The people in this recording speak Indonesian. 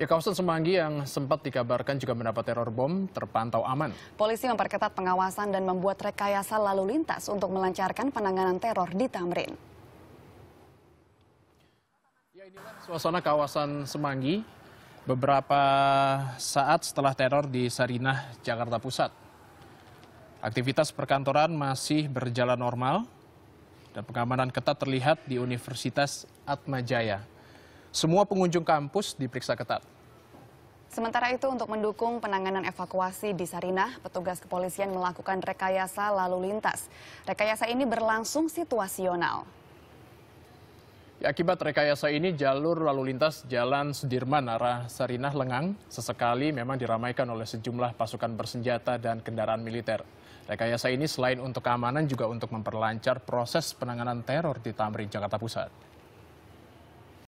Ya, kawasan Semanggi yang sempat dikabarkan juga mendapat teror bom terpantau aman. Polisi memperketat pengawasan dan membuat rekayasa lalu lintas untuk melancarkan penanganan teror di Tamrin. Ya, inilah suasana kawasan Semanggi beberapa saat setelah teror di Sarinah, Jakarta Pusat. Aktivitas perkantoran masih berjalan normal dan pengamanan ketat terlihat di Universitas Atmajaya. Semua pengunjung kampus diperiksa ketat. Sementara itu untuk mendukung penanganan evakuasi di Sarinah, petugas kepolisian melakukan rekayasa lalu lintas. Rekayasa ini berlangsung situasional. Ya, akibat rekayasa ini jalur lalu lintas Jalan Sudirman arah Sarinah lengang sesekali memang diramaikan oleh sejumlah pasukan bersenjata dan kendaraan militer. Rekayasa ini selain untuk keamanan juga untuk memperlancar proses penanganan teror di Tamrin, Jakarta Pusat.